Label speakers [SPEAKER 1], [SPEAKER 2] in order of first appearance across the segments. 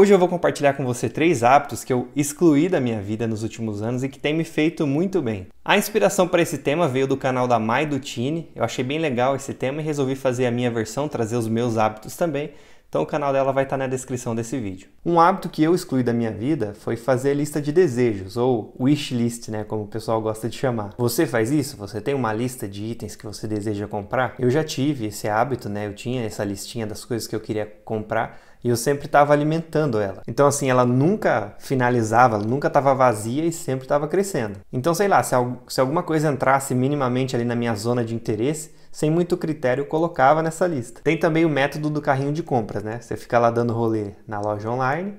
[SPEAKER 1] Hoje eu vou compartilhar com você três hábitos que eu excluí da minha vida nos últimos anos e que tem me feito muito bem. A inspiração para esse tema veio do canal da Mai Dutini. Eu achei bem legal esse tema e resolvi fazer a minha versão, trazer os meus hábitos também. Então o canal dela vai estar tá na descrição desse vídeo. Um hábito que eu excluí da minha vida foi fazer lista de desejos, ou wish list, né, como o pessoal gosta de chamar. Você faz isso? Você tem uma lista de itens que você deseja comprar? Eu já tive esse hábito, né? Eu tinha essa listinha das coisas que eu queria comprar e eu sempre estava alimentando ela. Então, assim, ela nunca finalizava, ela nunca estava vazia e sempre estava crescendo. Então, sei lá, se, al se alguma coisa entrasse minimamente ali na minha zona de interesse, sem muito critério, eu colocava nessa lista. Tem também o método do carrinho de compras, né? Você fica lá dando rolê na loja online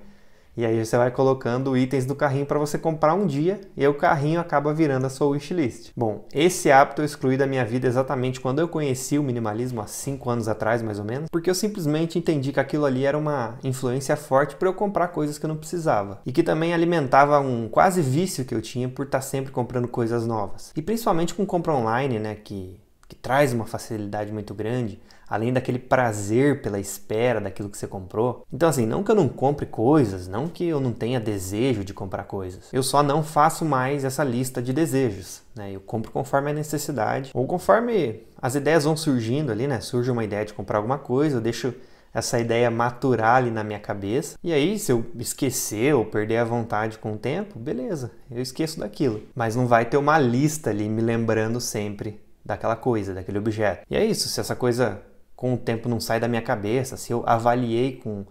[SPEAKER 1] e aí você vai colocando itens do carrinho para você comprar um dia e o carrinho acaba virando a sua wishlist. Bom, esse hábito eu excluí da minha vida exatamente quando eu conheci o minimalismo há 5 anos atrás, mais ou menos, porque eu simplesmente entendi que aquilo ali era uma influência forte para eu comprar coisas que eu não precisava e que também alimentava um quase vício que eu tinha por estar tá sempre comprando coisas novas. E principalmente com compra online, né, que que traz uma facilidade muito grande além daquele prazer pela espera daquilo que você comprou. Então, assim, não que eu não compre coisas, não que eu não tenha desejo de comprar coisas, eu só não faço mais essa lista de desejos. Né? Eu compro conforme a necessidade ou conforme as ideias vão surgindo ali, né? Surge uma ideia de comprar alguma coisa, eu deixo essa ideia maturar ali na minha cabeça. E aí, se eu esquecer ou perder a vontade com o tempo, beleza, eu esqueço daquilo. Mas não vai ter uma lista ali me lembrando sempre daquela coisa, daquele objeto. E é isso, se essa coisa com o tempo não sai da minha cabeça, se eu avaliei com,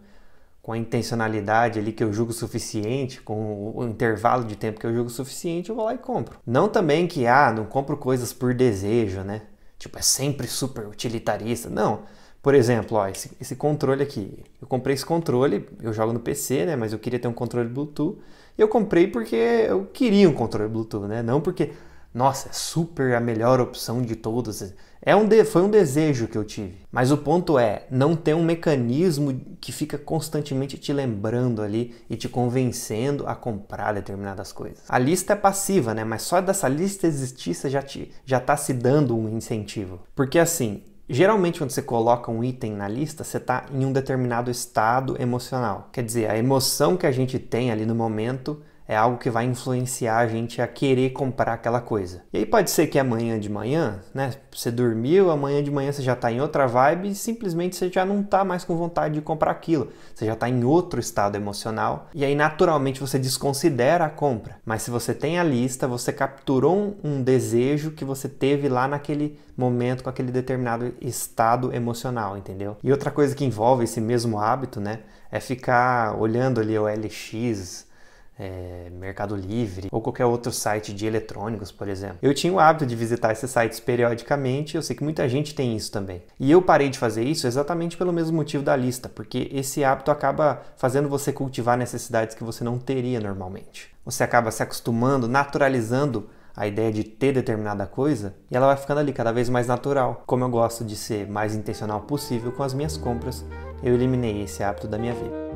[SPEAKER 1] com a intencionalidade ali que eu julgo suficiente, com o intervalo de tempo que eu julgo suficiente, eu vou lá e compro. Não também que, ah, não compro coisas por desejo, né? Tipo, é sempre super utilitarista. Não. Por exemplo, ó, esse, esse controle aqui. Eu comprei esse controle, eu jogo no PC, né? Mas eu queria ter um controle Bluetooth. E eu comprei porque eu queria um controle Bluetooth, né? Não porque, nossa, é super a melhor opção de todas. É um de, foi um desejo que eu tive. Mas o ponto é, não ter um mecanismo que fica constantemente te lembrando ali e te convencendo a comprar determinadas coisas. A lista é passiva, né? Mas só dessa lista existir você já, te, já tá se dando um incentivo. Porque assim, Geralmente, quando você coloca um item na lista, você está em um determinado estado emocional. Quer dizer, a emoção que a gente tem ali no momento é algo que vai influenciar a gente a querer comprar aquela coisa. E aí pode ser que amanhã de manhã, né, você dormiu, amanhã de manhã você já está em outra vibe e simplesmente você já não está mais com vontade de comprar aquilo. Você já está em outro estado emocional e aí naturalmente você desconsidera a compra. Mas se você tem a lista, você capturou um, um desejo que você teve lá naquele momento com aquele determinado estado emocional, entendeu? E outra coisa que envolve esse mesmo hábito, né, é ficar olhando ali o LX é, Mercado Livre ou qualquer outro site de eletrônicos, por exemplo. Eu tinha o hábito de visitar esses sites periodicamente, eu sei que muita gente tem isso também. E eu parei de fazer isso exatamente pelo mesmo motivo da lista, porque esse hábito acaba fazendo você cultivar necessidades que você não teria normalmente. Você acaba se acostumando, naturalizando a ideia de ter determinada coisa e ela vai ficando ali cada vez mais natural. Como eu gosto de ser mais intencional possível com as minhas compras, eu eliminei esse hábito da minha vida.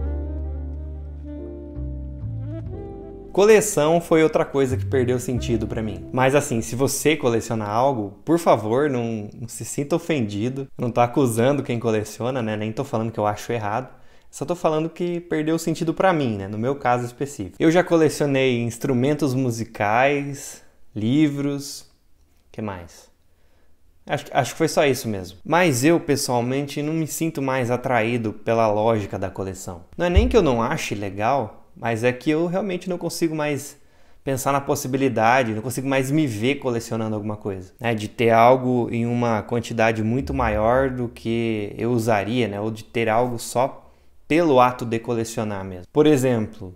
[SPEAKER 1] Coleção foi outra coisa que perdeu sentido para mim. Mas assim, se você coleciona algo, por favor, não, não se sinta ofendido. Não tô acusando quem coleciona, né? Nem tô falando que eu acho errado. Só tô falando que perdeu sentido para mim, né? No meu caso específico. Eu já colecionei instrumentos musicais, livros, que mais? Acho, acho que foi só isso mesmo. Mas eu, pessoalmente, não me sinto mais atraído pela lógica da coleção. Não é nem que eu não ache legal, mas é que eu realmente não consigo mais pensar na possibilidade, não consigo mais me ver colecionando alguma coisa, né? De ter algo em uma quantidade muito maior do que eu usaria, né? Ou de ter algo só pelo ato de colecionar mesmo. Por exemplo,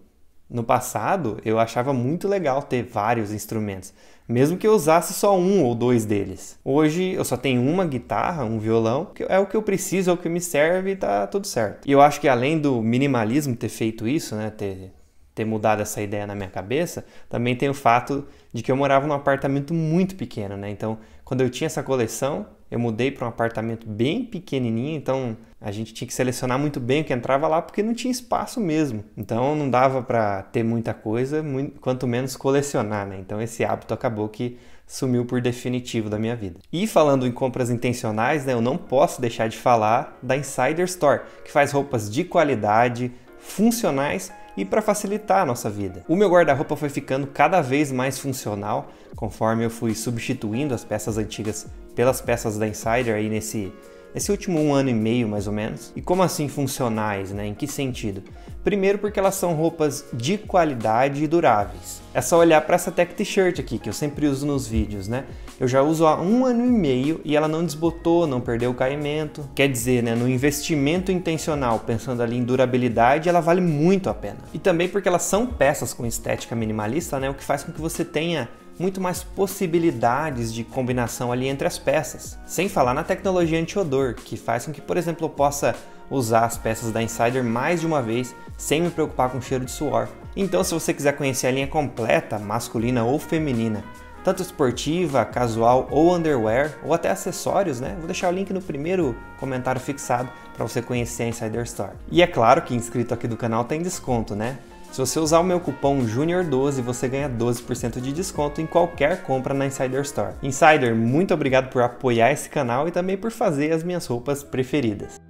[SPEAKER 1] no passado, eu achava muito legal ter vários instrumentos, mesmo que eu usasse só um ou dois deles. Hoje eu só tenho uma guitarra, um violão, que é o que eu preciso, é o que me serve e tá tudo certo. E eu acho que além do minimalismo ter feito isso, né, ter, ter mudado essa ideia na minha cabeça, também tem o fato de que eu morava num apartamento muito pequeno, né? Então, quando eu tinha essa coleção, eu mudei para um apartamento bem pequenininho, então a gente tinha que selecionar muito bem o que entrava lá porque não tinha espaço mesmo. Então não dava para ter muita coisa, muito, quanto menos colecionar, né? Então esse hábito acabou que sumiu por definitivo da minha vida. E falando em compras intencionais, né, eu não posso deixar de falar da Insider Store, que faz roupas de qualidade, funcionais e para facilitar a nossa vida. O meu guarda-roupa foi ficando cada vez mais funcional conforme eu fui substituindo as peças antigas pelas peças da Insider aí nesse esse último um ano e meio, mais ou menos. E como assim funcionais, né? Em que sentido? Primeiro porque elas são roupas de qualidade e duráveis. É só olhar para essa tech t-shirt aqui, que eu sempre uso nos vídeos, né? Eu já uso há um ano e meio e ela não desbotou, não perdeu o caimento. Quer dizer, né, no investimento intencional, pensando ali em durabilidade, ela vale muito a pena. E também porque elas são peças com estética minimalista, né? O que faz com que você tenha muito mais possibilidades de combinação ali entre as peças. Sem falar na tecnologia anti-odor, que faz com que, por exemplo, eu possa usar as peças da Insider mais de uma vez sem me preocupar com cheiro de suor. Então, se você quiser conhecer a linha completa, masculina ou feminina, tanto esportiva, casual ou underwear, ou até acessórios, né? Vou deixar o link no primeiro comentário fixado para você conhecer a Insider Store. E é claro que inscrito aqui do canal tem desconto, né? Se você usar o meu cupom JUNIOR12, você ganha 12% de desconto em qualquer compra na Insider Store. Insider, muito obrigado por apoiar esse canal e também por fazer as minhas roupas preferidas.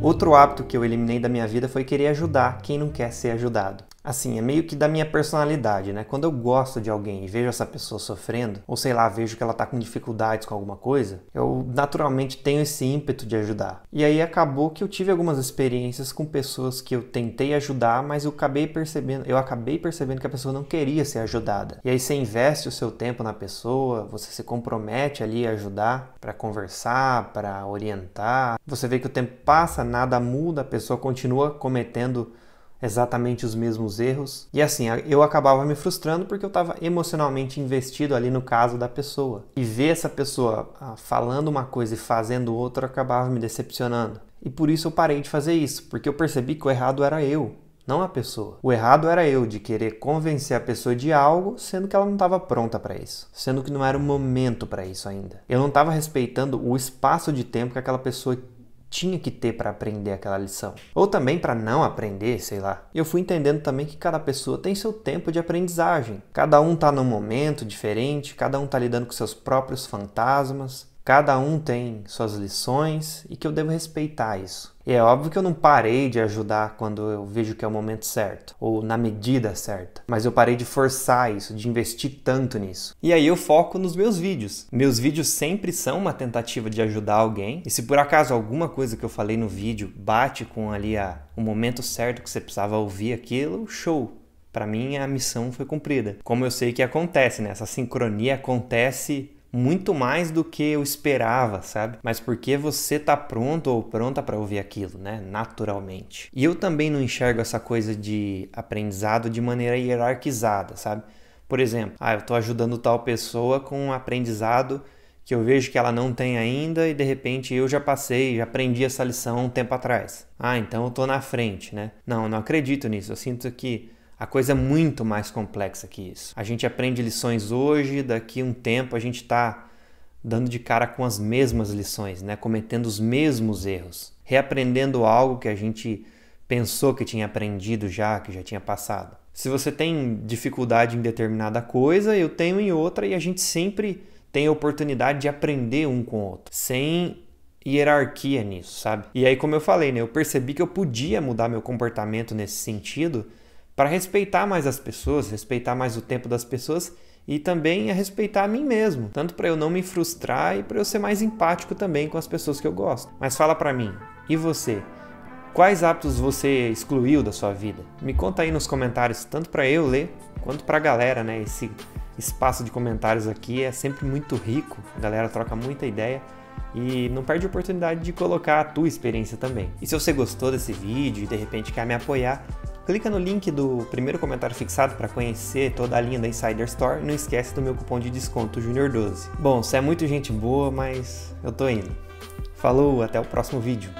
[SPEAKER 1] Outro hábito que eu eliminei da minha vida foi querer ajudar quem não quer ser ajudado. Assim, é meio que da minha personalidade, né? Quando eu gosto de alguém e vejo essa pessoa sofrendo, ou sei lá, vejo que ela tá com dificuldades com alguma coisa, eu naturalmente tenho esse ímpeto de ajudar. E aí acabou que eu tive algumas experiências com pessoas que eu tentei ajudar, mas eu acabei percebendo, eu acabei percebendo que a pessoa não queria ser ajudada. E aí você investe o seu tempo na pessoa, você se compromete ali a ajudar, para conversar, para orientar. Você vê que o tempo passa, nada muda, a pessoa continua cometendo exatamente os mesmos erros. E assim, eu acabava me frustrando porque eu estava emocionalmente investido ali no caso da pessoa. E ver essa pessoa ah, falando uma coisa e fazendo outra acabava me decepcionando. E por isso eu parei de fazer isso, porque eu percebi que o errado era eu, não a pessoa. O errado era eu de querer convencer a pessoa de algo, sendo que ela não estava pronta para isso, sendo que não era o momento para isso ainda. Eu não estava respeitando o espaço de tempo que aquela pessoa tinha que ter para aprender aquela lição. Ou também para não aprender, sei lá. Eu fui entendendo também que cada pessoa tem seu tempo de aprendizagem. Cada um tá num momento diferente, cada um tá lidando com seus próprios fantasmas. Cada um tem suas lições e que eu devo respeitar isso. E é óbvio que eu não parei de ajudar quando eu vejo que é o momento certo, ou na medida certa, mas eu parei de forçar isso, de investir tanto nisso. E aí eu foco nos meus vídeos. Meus vídeos sempre são uma tentativa de ajudar alguém, e se por acaso alguma coisa que eu falei no vídeo bate com ali a, o momento certo que você precisava ouvir aquilo, show! Para mim a missão foi cumprida. Como eu sei que acontece, né? Essa sincronia acontece muito mais do que eu esperava, sabe? Mas porque você tá pronto ou pronta para ouvir aquilo, né? Naturalmente. E eu também não enxergo essa coisa de aprendizado de maneira hierarquizada, sabe? Por exemplo, ah, eu tô ajudando tal pessoa com um aprendizado que eu vejo que ela não tem ainda e de repente eu já passei, já aprendi essa lição um tempo atrás. Ah, então eu tô na frente, né? Não, eu não acredito nisso. Eu sinto que a coisa é muito mais complexa que isso. A gente aprende lições hoje, daqui um tempo a gente está dando de cara com as mesmas lições, né? cometendo os mesmos erros, reaprendendo algo que a gente pensou que tinha aprendido já, que já tinha passado. Se você tem dificuldade em determinada coisa, eu tenho em outra e a gente sempre tem a oportunidade de aprender um com o outro, sem hierarquia nisso, sabe? E aí, como eu falei, né, eu percebi que eu podia mudar meu comportamento nesse sentido para respeitar mais as pessoas, respeitar mais o tempo das pessoas e também a respeitar a mim mesmo, tanto para eu não me frustrar e para eu ser mais empático também com as pessoas que eu gosto. Mas fala para mim, e você? Quais hábitos você excluiu da sua vida? Me conta aí nos comentários, tanto para eu ler quanto para a galera, né? Esse espaço de comentários aqui é sempre muito rico, a galera troca muita ideia e não perde a oportunidade de colocar a tua experiência também. E se você gostou desse vídeo e de repente quer me apoiar, Clica no link do primeiro comentário fixado para conhecer toda a linha da Insider Store e não esquece do meu cupom de desconto Junior12. Bom, você é muito gente boa, mas eu tô indo. Falou, até o próximo vídeo.